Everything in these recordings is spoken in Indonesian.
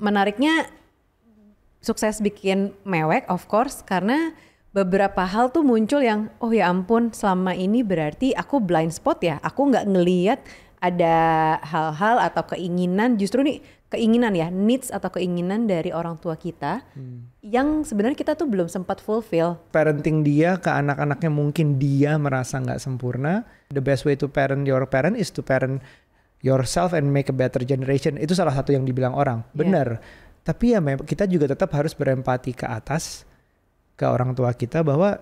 menariknya sukses bikin mewek of course karena beberapa hal tuh muncul yang oh ya ampun selama ini berarti aku blind spot ya aku nggak ngeliat ada hal-hal atau keinginan justru nih keinginan ya needs atau keinginan dari orang tua kita hmm. yang sebenarnya kita tuh belum sempat fulfill parenting dia ke anak-anaknya mungkin dia merasa nggak sempurna the best way to parent your parent is to parent yourself and make a better generation itu salah satu yang dibilang orang iya. benar yeah. tapi ya kita juga tetap harus berempati ke atas ke orang tua kita bahwa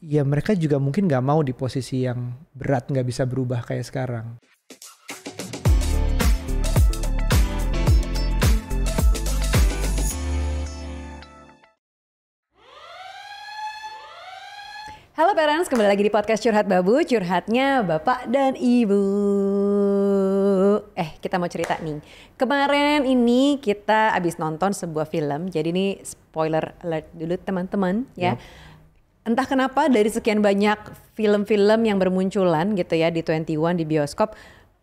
ya mereka juga mungkin nggak mau di posisi yang berat nggak bisa berubah kayak sekarang Halo parents, kembali lagi di podcast Curhat Babu, curhatnya Bapak dan Ibu. Eh, kita mau cerita nih. Kemarin ini kita abis nonton sebuah film. Jadi ini spoiler alert dulu teman-teman ya. Yep. Ya. Entah kenapa dari sekian banyak film-film yang bermunculan gitu ya di 21 di bioskop,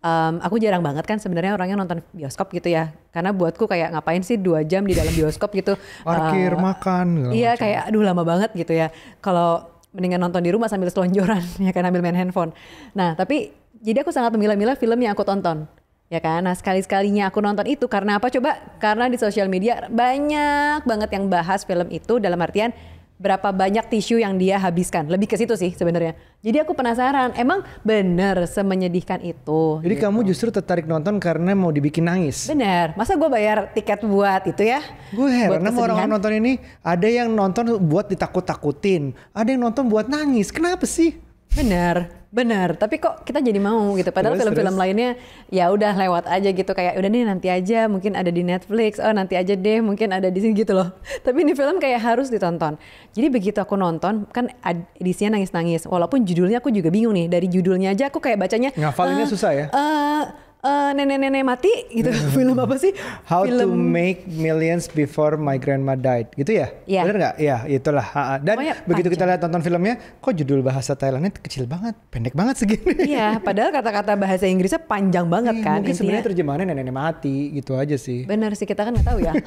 um, aku jarang banget kan sebenarnya orangnya nonton bioskop gitu ya karena buatku kayak ngapain sih dua jam di dalam bioskop gitu parkir uh, makan iya macam. kayak aduh lama banget gitu ya kalau mendingan nonton di rumah sambil selonjoran ya kan ambil main handphone nah tapi jadi aku sangat memilah-milah film yang aku tonton Ya kan? Nah sekali-sekalinya aku nonton itu karena apa coba? Karena di sosial media banyak banget yang bahas film itu dalam artian berapa banyak tisu yang dia habiskan. Lebih ke situ sih sebenarnya. Jadi aku penasaran, emang bener semenyedihkan itu. Jadi gitu. kamu justru tertarik nonton karena mau dibikin nangis? Bener. Masa gue bayar tiket buat itu ya? Gue heran sama orang, orang nonton ini. Ada yang nonton buat ditakut-takutin. Ada yang nonton buat nangis. Kenapa sih? Bener. Benar, tapi kok kita jadi mau gitu. Padahal film-film lainnya ya udah lewat aja gitu kayak udah nih nanti aja mungkin ada di Netflix. Oh, nanti aja deh mungkin ada di sini gitu loh. Tapi ini film kayak harus ditonton. Jadi begitu aku nonton kan edisinya nangis-nangis. Walaupun judulnya aku juga bingung nih. Dari judulnya aja aku kayak bacanya ngafalinnya uh, susah ya. Uh, Eh, nenek-nenek uh, mati gitu film apa sih? How film... to make millions before my grandma died gitu ya? Yeah. Bener nggak? Ya itulah. Ha -ha. Dan Pokoknya begitu panjang. kita lihat tonton filmnya, kok judul bahasa Thailandnya kecil banget, pendek banget segini. Iya, padahal kata-kata bahasa Inggrisnya panjang banget iya, kan. Mungkin sebenarnya terjemahannya nenek-nenek mati gitu aja sih. benar sih kita kan nggak tahu ya.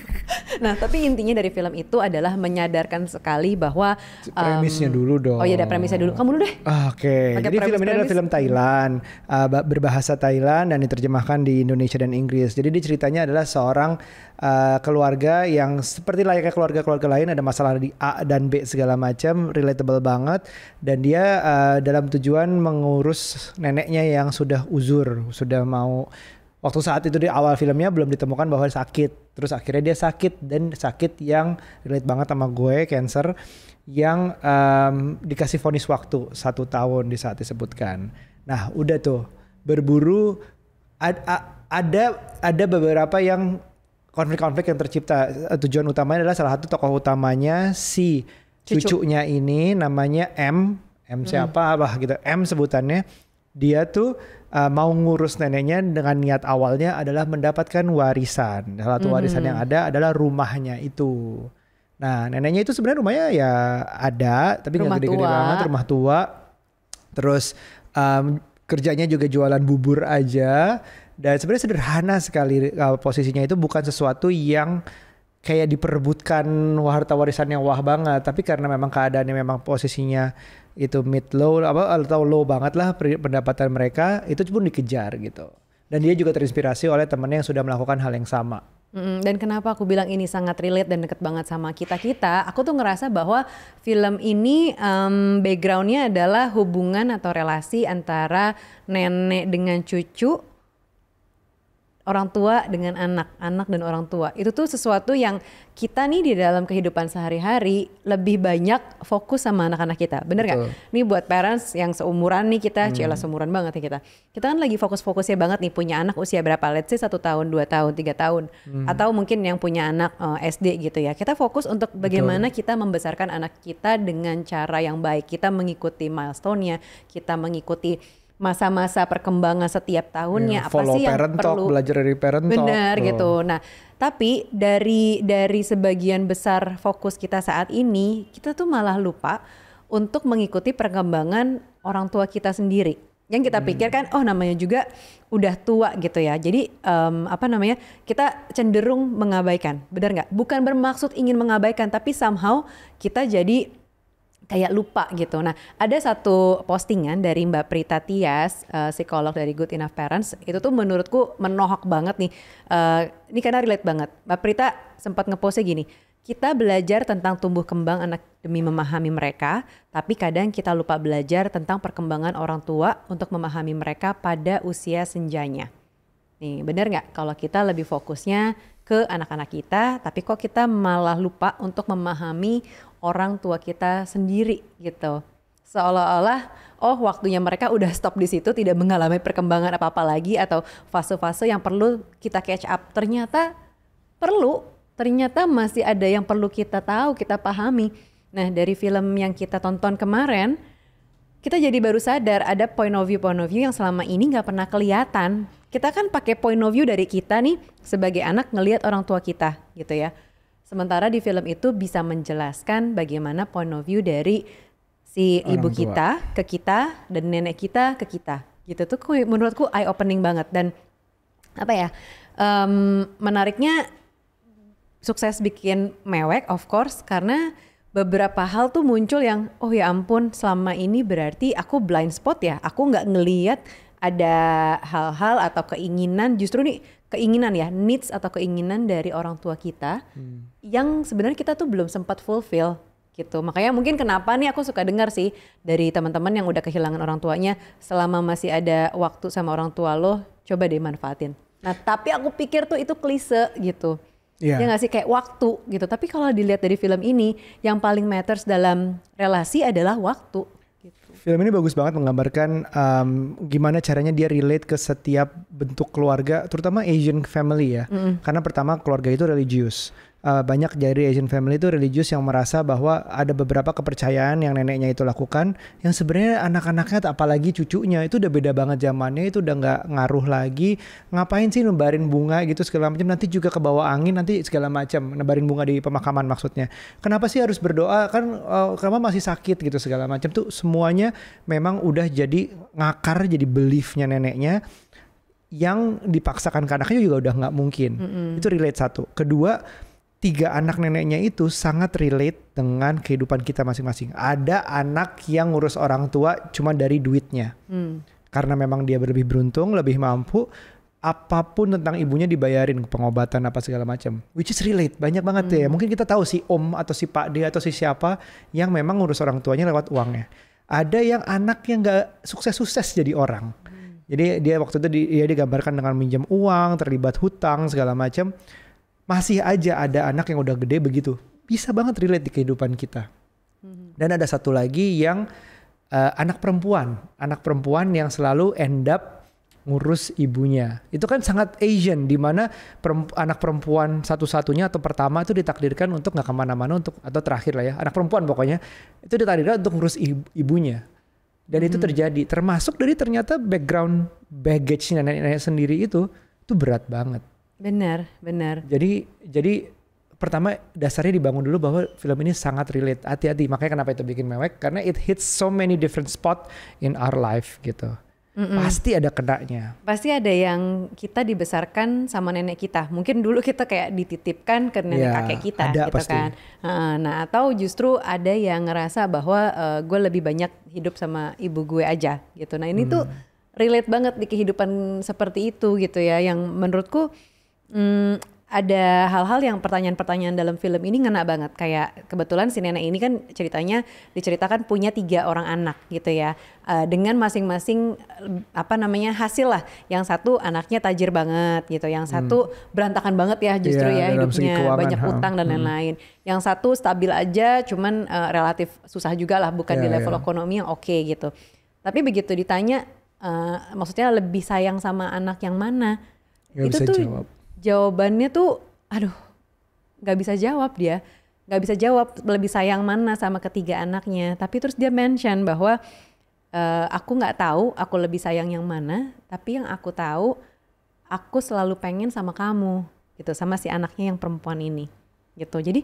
nah tapi intinya dari film itu adalah menyadarkan sekali bahwa premisnya um, dulu dong oh iya ada premisnya dulu kamu dulu deh ah, oke okay. jadi film ini adalah film Thailand uh, berbahasa Thailand diterjemahkan dan diterjemahkan di Indonesia dan Inggris. Jadi dia ceritanya adalah seorang uh, keluarga yang seperti layaknya keluarga-keluarga lain ada masalah di A dan B segala macam, relatable banget dan dia uh, dalam tujuan mengurus neneknya yang sudah uzur, sudah mau waktu saat itu di awal filmnya belum ditemukan bahwa sakit terus akhirnya dia sakit dan sakit yang relate banget sama gue cancer yang um, dikasih vonis waktu satu tahun di saat disebutkan nah udah tuh berburu ad, a, ada ada beberapa yang konflik-konflik yang tercipta. Tujuan utamanya adalah salah satu tokoh utamanya si Cucu. cucunya ini namanya M. M siapa hmm. apa gitu. M sebutannya. Dia tuh uh, mau ngurus neneknya dengan niat awalnya adalah mendapatkan warisan. Salah satu warisan yang ada adalah rumahnya itu. Nah, neneknya itu sebenarnya rumahnya ya ada, tapi nggak gede-gede banget, rumah tua. Terus um, kerjanya juga jualan bubur aja dan sebenarnya sederhana sekali uh, posisinya itu bukan sesuatu yang kayak diperebutkan harta warisan yang wah banget tapi karena memang keadaannya memang posisinya itu mid low apa atau low banget lah pendapatan mereka itu pun dikejar gitu dan dia juga terinspirasi oleh temannya yang sudah melakukan hal yang sama Mm, dan kenapa aku bilang ini sangat relate dan deket banget sama kita-kita, aku tuh ngerasa bahwa film ini um, backgroundnya adalah hubungan atau relasi antara nenek dengan cucu, orang tua dengan anak, anak dan orang tua. Itu tuh sesuatu yang kita nih di dalam kehidupan sehari-hari lebih banyak fokus sama anak-anak kita. Bener nggak? Ini buat parents yang seumuran nih kita, hmm. cila seumuran banget nih kita. Kita kan lagi fokus-fokusnya banget nih punya anak usia berapa? Let's say satu tahun, dua tahun, tiga tahun, hmm. atau mungkin yang punya anak uh, eh, SD gitu ya. Kita fokus untuk bagaimana Betul. kita membesarkan anak kita dengan cara yang baik. Kita mengikuti milestone-nya, kita mengikuti masa-masa perkembangan setiap tahunnya yeah, apa sih yang talk, perlu belajar dari parent benar talk. gitu. Nah, tapi dari dari sebagian besar fokus kita saat ini, kita tuh malah lupa untuk mengikuti perkembangan orang tua kita sendiri. Yang kita hmm. pikirkan oh namanya juga udah tua gitu ya. Jadi um, apa namanya? Kita cenderung mengabaikan. Benar nggak? Bukan bermaksud ingin mengabaikan, tapi somehow kita jadi kayak lupa gitu. Nah, ada satu postingan dari Mbak Prita Tias, uh, psikolog dari Good Enough Parents, itu tuh menurutku menohok banget nih. Uh, ini karena relate banget. Mbak Prita sempat ngepostnya gini, kita belajar tentang tumbuh kembang anak demi memahami mereka, tapi kadang kita lupa belajar tentang perkembangan orang tua untuk memahami mereka pada usia senjanya. Nih, bener nggak kalau kita lebih fokusnya ke anak-anak kita, tapi kok kita malah lupa untuk memahami orang tua kita sendiri gitu. Seolah-olah, oh waktunya mereka udah stop di situ, tidak mengalami perkembangan apa-apa lagi atau fase-fase yang perlu kita catch up. Ternyata perlu, ternyata masih ada yang perlu kita tahu, kita pahami. Nah dari film yang kita tonton kemarin, kita jadi baru sadar ada point of view point of view yang selama ini nggak pernah kelihatan. Kita kan pakai point of view dari kita nih sebagai anak ngelihat orang tua kita gitu ya. Sementara di film itu bisa menjelaskan bagaimana point of view dari si orang ibu tua. kita ke kita dan nenek kita ke kita. Gitu tuh menurutku eye opening banget dan apa ya um, menariknya sukses bikin mewek of course karena beberapa hal tuh muncul yang oh ya ampun selama ini berarti aku blind spot ya aku nggak ngeliat ada hal-hal atau keinginan justru nih keinginan ya needs atau keinginan dari orang tua kita hmm. yang sebenarnya kita tuh belum sempat fulfill gitu makanya mungkin kenapa nih aku suka dengar sih dari teman-teman yang udah kehilangan orang tuanya selama masih ada waktu sama orang tua lo coba deh manfaatin nah tapi aku pikir tuh itu klise gitu Yeah. Ya nggak sih kayak waktu gitu. Tapi kalau dilihat dari film ini, yang paling matters dalam relasi adalah waktu. Gitu. Film ini bagus banget menggambarkan um, gimana caranya dia relate ke setiap bentuk keluarga, terutama Asian family ya. Mm. Karena pertama keluarga itu religius, uh, banyak dari Asian family itu religius yang merasa bahwa ada beberapa kepercayaan yang neneknya itu lakukan yang sebenarnya anak-anaknya apalagi cucunya itu udah beda banget zamannya itu udah nggak ngaruh lagi ngapain sih nembarin bunga gitu segala macam nanti juga ke bawah angin nanti segala macam nembarin bunga di pemakaman maksudnya kenapa sih harus berdoa kan uh, kenapa masih sakit gitu segala macam tuh semuanya memang udah jadi ngakar jadi beliefnya neneknya yang dipaksakan ke anaknya juga udah nggak mungkin mm -hmm. itu relate satu kedua tiga anak neneknya itu sangat relate dengan kehidupan kita masing-masing. Ada anak yang ngurus orang tua cuma dari duitnya. Hmm. Karena memang dia lebih beruntung, lebih mampu, apapun tentang ibunya dibayarin pengobatan apa segala macam. Which is relate, banyak banget ya. hmm. ya. Mungkin kita tahu si om atau si pak dia atau si siapa yang memang ngurus orang tuanya lewat uangnya. Ada yang anak yang gak sukses-sukses jadi orang. Hmm. Jadi dia waktu itu dia ya digambarkan dengan minjem uang, terlibat hutang segala macam masih aja ada anak yang udah gede begitu bisa banget relate di kehidupan kita hmm. dan ada satu lagi yang uh, anak perempuan anak perempuan yang selalu end up ngurus ibunya itu kan sangat Asian di mana perempu, anak perempuan satu-satunya atau pertama itu ditakdirkan untuk nggak kemana-mana untuk atau terakhir lah ya anak perempuan pokoknya itu ditakdirkan untuk ngurus ib, ibunya dan hmm. itu terjadi termasuk dari ternyata background baggage nenek-nenek sendiri itu itu berat banget Benar, benar. Jadi jadi pertama dasarnya dibangun dulu bahwa film ini sangat relate. Hati-hati, makanya kenapa itu bikin mewek karena it hits so many different spot in our life gitu. Mm -mm. Pasti ada kenaknya Pasti ada yang kita dibesarkan sama nenek kita. Mungkin dulu kita kayak dititipkan ke nenek yeah, kakek kita ada gitu pasti. kan. Nah, atau justru ada yang ngerasa bahwa uh, eh, gue lebih banyak hidup sama ibu gue aja gitu. Nah, ini hmm. tuh relate banget di kehidupan seperti itu gitu ya yang menurutku hmm, ada hal-hal yang pertanyaan-pertanyaan dalam film ini ngena banget kayak kebetulan si nenek ini kan ceritanya diceritakan punya tiga orang anak gitu ya eh, dengan masing-masing eh, apa namanya hasil lah yang satu anaknya tajir banget gitu yang hmm. satu hmm. berantakan banget ya justru yeah, ya hidupnya banyak utang dan hmm. lain-lain hmm. yang satu stabil aja cuman uh, relatif susah juga lah bukan yeah, di iya. level yeah. ekonomi yang oke okay, gitu tapi begitu ditanya uh, maksudnya lebih sayang sama anak yang mana Gak itu tuh jawab jawabannya tuh aduh nggak bisa jawab dia nggak bisa jawab lebih sayang mana sama ketiga anaknya tapi terus dia mention bahwa e, aku nggak tahu aku lebih sayang yang mana tapi yang aku tahu aku selalu pengen sama kamu gitu sama si anaknya yang perempuan ini gitu jadi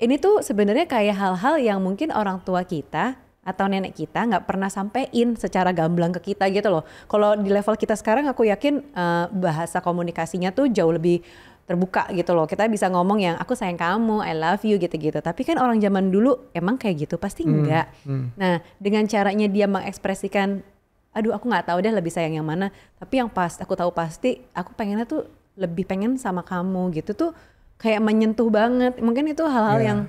ini tuh sebenarnya kayak hal-hal yang mungkin orang tua kita atau nenek kita nggak pernah sampein secara gamblang ke kita gitu loh. Kalau di level kita sekarang aku yakin uh, bahasa komunikasinya tuh jauh lebih terbuka gitu loh. Kita bisa ngomong yang aku sayang kamu, I love you gitu-gitu. Tapi kan orang zaman dulu emang kayak gitu pasti enggak. Hmm, hmm. Nah, dengan caranya dia mengekspresikan aduh aku nggak tahu deh lebih sayang yang mana, tapi yang pas aku tahu pasti aku pengennya tuh lebih pengen sama kamu gitu tuh kayak menyentuh banget. Mungkin itu hal-hal yeah. yang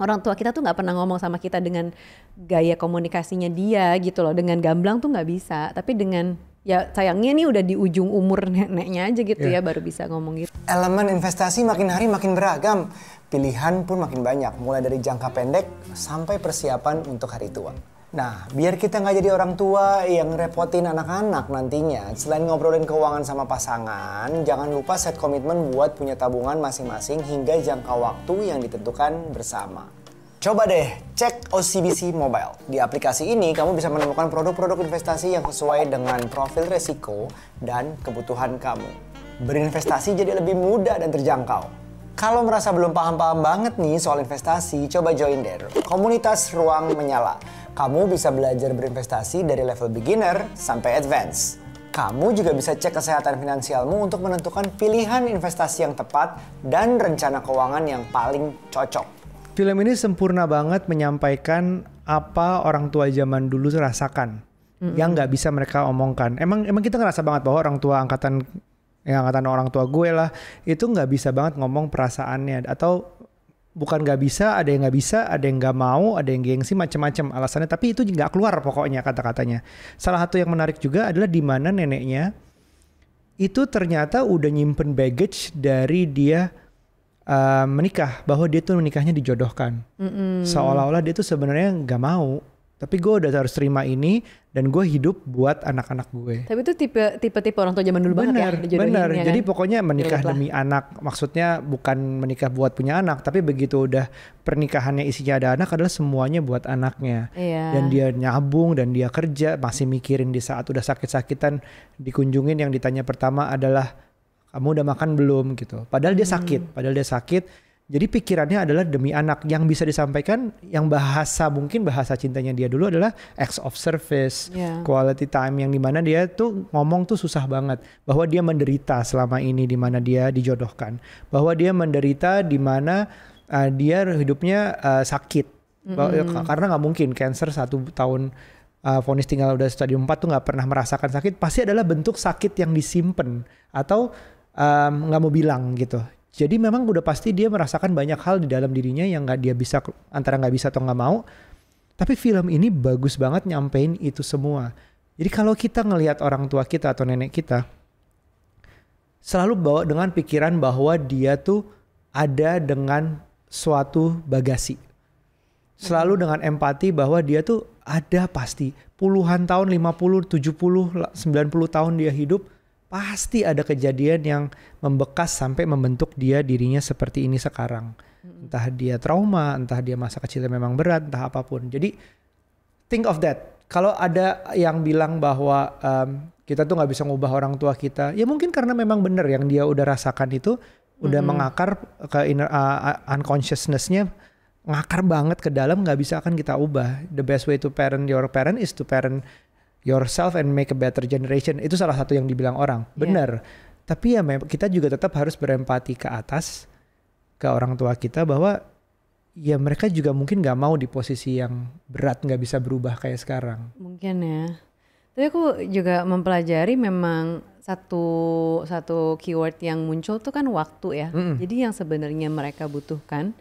orang tua kita tuh nggak pernah ngomong sama kita dengan gaya komunikasinya dia gitu loh dengan gamblang tuh nggak bisa tapi dengan ya sayangnya nih udah di ujung umur neneknya aja gitu yeah. ya baru bisa ngomong gitu elemen investasi makin hari makin beragam pilihan pun makin banyak mulai dari jangka pendek sampai persiapan untuk hari tua Nah, biar kita nggak jadi orang tua yang repotin anak-anak nantinya, selain ngobrolin keuangan sama pasangan, jangan lupa set komitmen buat punya tabungan masing-masing hingga jangka waktu yang ditentukan bersama. Coba deh cek OCBC Mobile. Di aplikasi ini kamu bisa menemukan produk-produk investasi yang sesuai dengan profil resiko dan kebutuhan kamu. Berinvestasi jadi lebih mudah dan terjangkau. Kalau merasa belum paham-paham banget nih soal investasi, coba join deh komunitas Ruang Menyala. Kamu bisa belajar berinvestasi dari level beginner sampai advance. Kamu juga bisa cek kesehatan finansialmu untuk menentukan pilihan investasi yang tepat dan rencana keuangan yang paling cocok. Film ini sempurna banget menyampaikan apa orang tua zaman dulu rasakan mm-hmm. yang nggak bisa mereka omongkan. Emang emang kita ngerasa banget bahwa orang tua angkatan yang angkatan orang tua gue lah itu nggak bisa banget ngomong perasaannya atau bukan nggak bisa, ada yang nggak bisa, ada yang nggak mau, ada yang gengsi, macam-macam alasannya. Tapi itu nggak keluar pokoknya kata-katanya. Salah satu yang menarik juga adalah di mana neneknya itu ternyata udah nyimpen baggage dari dia uh, menikah, bahwa dia tuh menikahnya dijodohkan, mm -hmm. seolah-olah dia tuh sebenarnya nggak mau tapi gue udah harus terima ini dan gue hidup buat anak-anak gue. Tapi itu tipe tipe tipe orang tua zaman dulu bener, banget ya. Bener, ya kan? Jadi pokoknya menikah demi anak, maksudnya bukan menikah buat punya anak, tapi begitu udah pernikahannya isinya ada anak adalah semuanya buat anaknya. Iya. Dan dia nyabung dan dia kerja masih mikirin di saat udah sakit-sakitan dikunjungin yang ditanya pertama adalah kamu udah makan belum gitu. Padahal dia hmm. sakit, padahal dia sakit jadi pikirannya adalah demi anak yang bisa disampaikan yang bahasa mungkin bahasa cintanya dia dulu adalah acts of service, yeah. quality time yang dimana dia tuh ngomong tuh susah banget bahwa dia menderita selama ini dimana dia dijodohkan, bahwa dia menderita dimana uh, dia hidupnya uh, sakit mm -hmm. karena nggak mungkin cancer satu tahun uh, fonis tinggal udah stadium 4 tuh nggak pernah merasakan sakit pasti adalah bentuk sakit yang disimpan atau nggak um, mau bilang gitu jadi memang udah pasti dia merasakan banyak hal di dalam dirinya yang nggak dia bisa antara nggak bisa atau nggak mau. Tapi film ini bagus banget nyampein itu semua. Jadi kalau kita ngelihat orang tua kita atau nenek kita selalu bawa dengan pikiran bahwa dia tuh ada dengan suatu bagasi. Selalu hmm. dengan empati bahwa dia tuh ada pasti puluhan tahun 50, 70, 90 tahun dia hidup pasti ada kejadian yang membekas sampai membentuk dia dirinya seperti ini sekarang. Entah dia trauma, entah dia masa kecilnya memang berat, entah apapun. Jadi think of that. Kalau ada yang bilang bahwa um, kita tuh nggak bisa ngubah orang tua kita, ya mungkin karena memang benar yang dia udah rasakan itu udah mm -hmm. mengakar ke inner uh, unconsciousnessnya ngakar banget ke dalam nggak bisa akan kita ubah. The best way to parent your parent is to parent yourself and make a better generation itu salah satu yang dibilang orang iya. benar tapi ya kita juga tetap harus berempati ke atas ke orang tua kita bahwa ya mereka juga mungkin nggak mau di posisi yang berat nggak bisa berubah kayak sekarang mungkin ya tapi aku juga mempelajari memang satu satu keyword yang muncul tuh kan waktu ya mm -hmm. jadi yang sebenarnya mereka butuhkan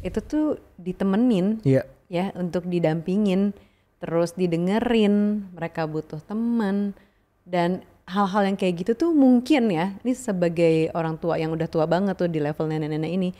itu tuh ditemenin yeah. ya untuk didampingin terus didengerin, mereka butuh teman dan hal-hal yang kayak gitu tuh mungkin ya, ini sebagai orang tua yang udah tua banget tuh di level nenek-nenek ini,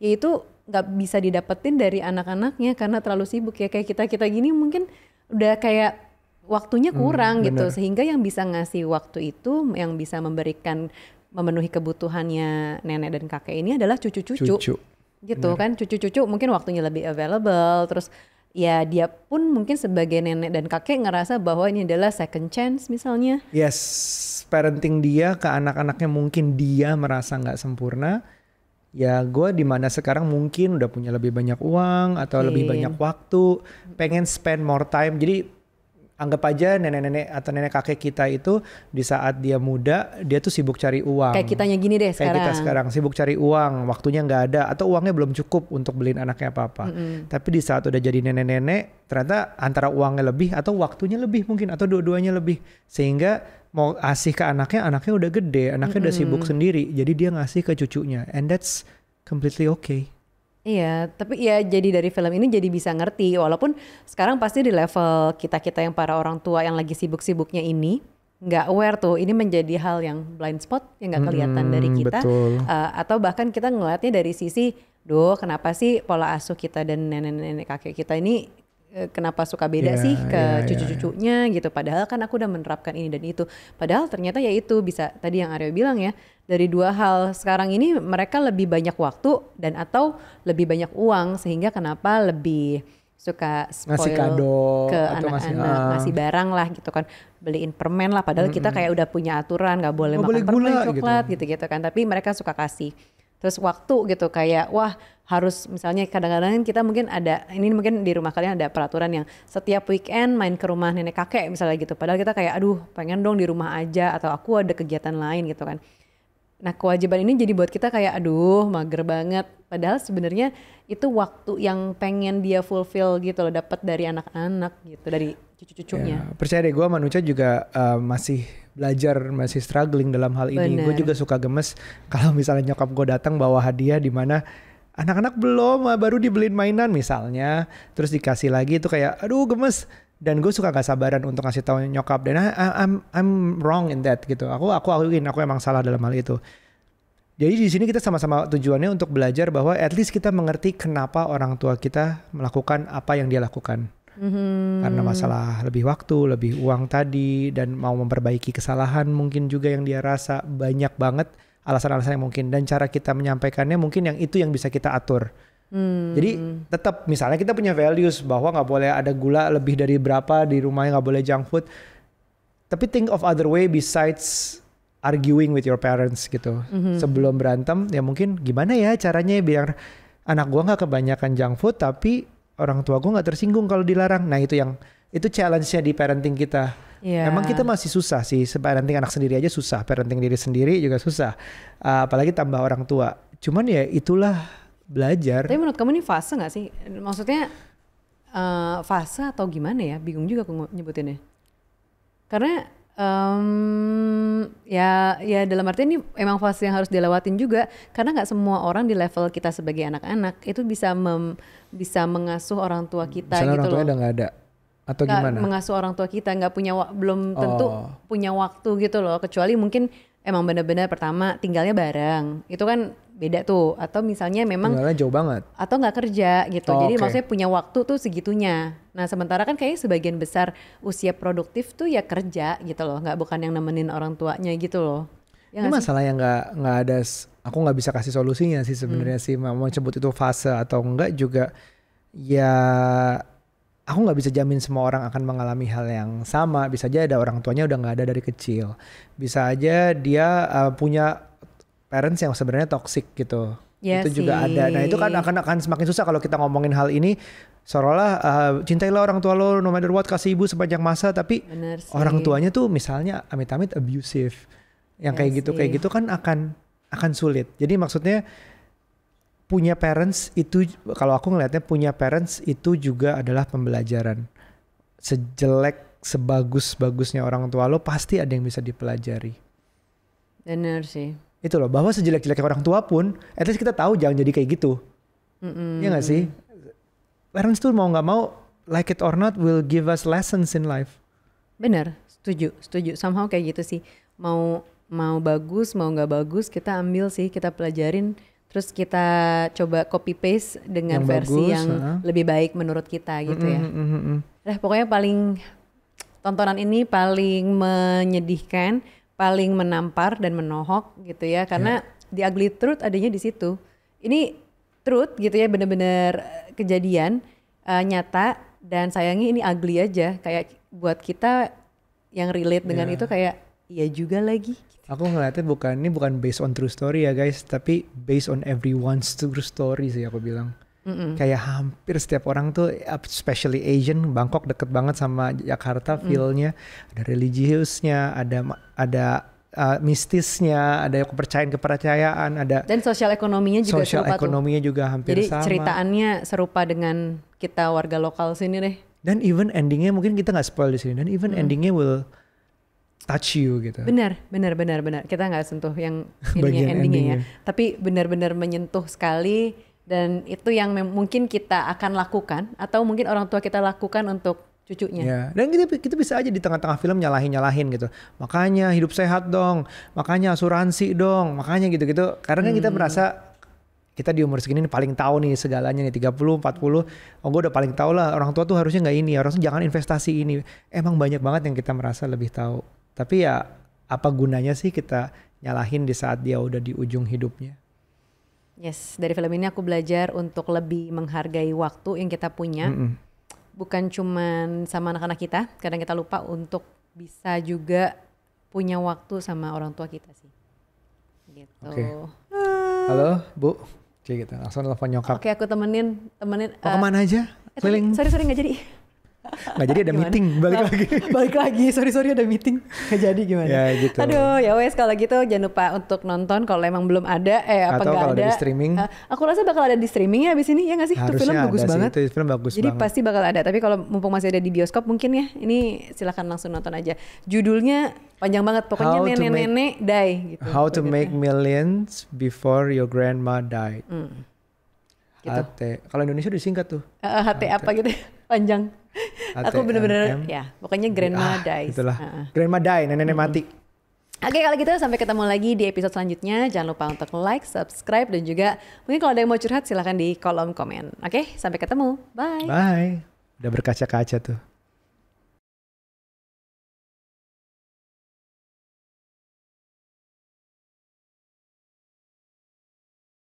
yaitu nggak bisa didapetin dari anak-anaknya karena terlalu sibuk ya kayak kita kita gini mungkin udah kayak waktunya hmm, kurang hmm, gitu sehingga yang bisa ngasih waktu itu yang bisa memberikan memenuhi kebutuhannya nenek dan kakek ini adalah cucu-cucu. Gitu bener. kan, cucu-cucu mungkin waktunya lebih available, terus ya dia pun mungkin sebagai nenek dan kakek ngerasa bahwa ini adalah second chance misalnya. Yes, parenting dia ke anak-anaknya mungkin dia merasa nggak sempurna. Ya gue dimana sekarang mungkin udah punya lebih banyak uang atau okay. lebih banyak waktu, pengen spend more time. Jadi anggap aja nenek-nenek atau nenek kakek kita itu di saat dia muda dia tuh sibuk cari uang kayak kitanya gini deh sekarang kayak kita sekarang sibuk cari uang waktunya nggak ada atau uangnya belum cukup untuk beliin anaknya apa-apa mm -hmm. tapi di saat udah jadi nenek-nenek ternyata antara uangnya lebih atau waktunya lebih mungkin atau dua-duanya lebih sehingga mau asih ke anaknya anaknya udah gede anaknya mm -hmm. udah sibuk sendiri jadi dia ngasih ke cucunya and that's completely okay Iya, tapi ya jadi dari film ini jadi bisa ngerti walaupun sekarang pasti di level kita-kita yang para orang tua yang lagi sibuk-sibuknya ini nggak aware tuh ini menjadi hal yang blind spot yang nggak kelihatan hmm, dari kita betul. Uh, atau bahkan kita ngelihatnya dari sisi doh kenapa sih pola asuh kita dan nenek-nenek kakek kita ini Eh, kenapa suka beda yeah, sih ke yeah, iya. cucu-cucunya yeah, gitu padahal kan aku udah menerapkan ini dan itu padahal ternyata ya itu bisa tadi yang Aryo bilang ya dari dua hal sekarang ini mereka lebih banyak waktu dan atau lebih banyak uang sehingga kenapa lebih suka spoil kado ke anak-anak ngasih ah. barang lah gitu kan beliin permen lah padahal mm -hmm. kita kayak udah punya aturan nggak boleh oh, makan permen gula, gitu. coklat gitu gitu kan tapi mereka suka kasih terus waktu gitu kayak wah harus misalnya kadang-kadang kan kita mungkin ada ini mungkin di rumah kalian ada peraturan yang setiap weekend main ke rumah nenek kakek misalnya gitu padahal kita kayak aduh pengen dong di rumah aja atau aku ada kegiatan lain gitu kan nah kewajiban ini jadi buat kita kayak aduh mager banget padahal sebenarnya itu waktu yang pengen dia fulfill gitu loh dapat dari anak-anak gitu dari cucu-cucunya ya, percaya deh gue manusia juga uh, masih belajar masih struggling dalam hal ini. Gue juga suka gemes kalau misalnya nyokap gue datang bawa hadiah di mana anak-anak belum ah, baru dibeliin mainan misalnya, terus dikasih lagi itu kayak aduh gemes dan gue suka gak sabaran untuk ngasih tahu nyokap dan I, ah, ah, I'm I'm wrong in that gitu. Aku aku aku ingin aku emang salah dalam hal itu. Jadi di sini kita sama-sama tujuannya untuk belajar bahwa at least kita mengerti kenapa orang tua kita melakukan apa yang dia lakukan hmm. karena masalah lebih waktu, lebih uang tadi dan mau memperbaiki kesalahan mungkin juga yang dia rasa banyak banget alasan-alasan yang mungkin dan cara kita menyampaikannya mungkin yang itu yang bisa kita atur. Hmm. Jadi tetap misalnya kita punya values bahwa nggak boleh ada gula lebih dari berapa di rumahnya nggak boleh junk food. Tapi think of other way besides arguing with your parents gitu. hmm Sebelum berantem ya mungkin gimana ya caranya biar anak gua nggak kebanyakan junk food tapi orang tua gue nggak tersinggung kalau dilarang. Nah itu yang itu challenge-nya di parenting kita. Yeah. Memang kita masih susah sih, parenting anak sendiri aja susah, parenting diri sendiri juga susah. Uh, apalagi tambah orang tua. Cuman ya itulah belajar. Tapi menurut kamu ini fase nggak sih? Maksudnya uh, fase atau gimana ya? Bingung juga aku nyebutinnya. Karena Um, ya, ya dalam arti ini emang fase yang harus dilewatin juga, karena nggak semua orang di level kita sebagai anak-anak itu bisa mem, bisa mengasuh orang tua hmm, kita Misalnya gitu orang tua loh. udah nggak ada atau gak gimana? Mengasuh orang tua kita nggak punya belum tentu oh. punya waktu gitu loh, kecuali mungkin emang benar-benar pertama tinggalnya bareng, itu kan beda tuh atau misalnya memang Tinggalnya jauh banget atau nggak kerja gitu oh, jadi okay. maksudnya punya waktu tuh segitunya nah sementara kan kayaknya sebagian besar usia produktif tuh ya kerja gitu loh nggak bukan yang nemenin orang tuanya gitu loh ya ini masalah sih? yang nggak nggak ada aku nggak bisa kasih solusinya sih sebenarnya hmm. sih mau sebut itu fase atau enggak juga ya aku nggak bisa jamin semua orang akan mengalami hal yang sama bisa aja ada orang tuanya udah nggak ada dari kecil bisa aja dia uh, punya parents yang sebenarnya toxic gitu. Ya itu sih. juga ada. Nah itu kan akan akan semakin susah kalau kita ngomongin hal ini. Seolah-olah uh, cintailah orang tua lo, no matter what kasih ibu sepanjang masa. Tapi orang tuanya tuh misalnya amit-amit abusive, yang ya kayak sih. gitu kayak gitu kan akan akan sulit. Jadi maksudnya punya parents itu kalau aku ngelihatnya punya parents itu juga adalah pembelajaran. Sejelek sebagus-bagusnya orang tua lo pasti ada yang bisa dipelajari. Benar sih itu loh bahwa sejelek-jeleknya orang tua pun at least kita tahu jangan jadi kayak gitu mm-hmm. ya gak sih parents tuh mau nggak mau like it or not will give us lessons in life bener setuju setuju somehow kayak gitu sih mau mau bagus mau nggak bagus kita ambil sih kita pelajarin terus kita coba copy paste dengan yang versi bagus, yang uh. lebih baik menurut kita gitu mm -hmm, ya. Nah pokoknya paling tontonan ini paling menyedihkan paling menampar dan menohok gitu ya karena yeah. ugly truth adanya di situ ini truth gitu ya benar-benar eh, kejadian uh, nyata dan sayangnya ini ugly aja kayak buat kita yang relate dengan iya. itu kayak iya juga lagi aku ngeliatnya bukan ini bukan based on true story ya guys tapi based on everyone's true story sih aku bilang mm -hmm. Kayak hampir setiap orang tuh, especially Asian, Bangkok deket banget sama Jakarta mm. feelnya. nya Ada religiusnya, ada ada uh, mistisnya, ada kepercayaan kepercayaan, ada dan sosial ekonominya juga sosial serupa ekonominya tuh. juga hampir Jadi, sama. Jadi ceritaannya serupa dengan kita warga lokal sini deh. Dan even endingnya mungkin kita nggak spoil di sini. Dan even mm. endingnya will touch you gitu. Benar, benar, benar, benar. Kita nggak sentuh yang endingnya, endingnya, endingnya ya. Tapi benar-benar menyentuh sekali dan itu yang mungkin kita akan lakukan atau mungkin orang tua kita lakukan untuk cucunya. Ya, dan kita kita bisa aja di tengah-tengah film nyalahin-nyalahin gitu. Makanya hidup sehat dong, makanya asuransi dong, makanya gitu-gitu. Karena kan kita hmm. merasa kita di umur segini paling tahu nih segalanya nih 30 40 oh gue udah paling tahu lah orang tua tuh harusnya nggak ini harusnya jangan investasi ini emang banyak banget yang kita merasa lebih tahu tapi ya apa gunanya sih kita nyalahin di saat dia udah di ujung hidupnya Yes, dari film ini aku belajar untuk lebih menghargai waktu yang kita punya. Mm -hmm. Bukan cuma sama anak-anak kita, kadang kita lupa untuk bisa juga punya waktu sama orang tua kita sih. Gitu. Okay. Halo, Bu. Oke, gitu, langsung telepon nyokap. Oke, okay, aku temenin, temenin. Oh, uh, kemana aja? Eh, Keliling. Eh, sorry, sorry nggak jadi nggak jadi ada gimana? meeting balik nah, lagi balik lagi sorry sorry ada meeting nggak jadi gimana ya gitu aduh ya wes kalau gitu jangan lupa untuk nonton kalau emang belum ada eh apa kalau ada di streaming ah, aku rasa bakal ada di streaming ya abis ini ya nggak sih Harusnya film bagus sih, banget itu film bagus jadi banget. pasti bakal ada tapi kalau mumpung masih ada di bioskop mungkin ya ini silahkan langsung nonton aja judulnya panjang banget pokoknya nenek-nenek die gitu how to make millions before your grandma died hmm. gitu. kalau Indonesia disingkat tuh uh, eh, eh, HT, HT apa gitu ya? panjang. ATM, aku bener-bener ya pokoknya grandma ah, dies. Itulah. Uh -uh. Grandma die, nenek-nenek mati. Oke kalau gitu sampai ketemu lagi di episode selanjutnya. Jangan lupa untuk like, subscribe dan juga mungkin kalau ada yang mau curhat silahkan di kolom komen. Oke sampai ketemu. Bye. Bye. Udah berkaca-kaca tuh.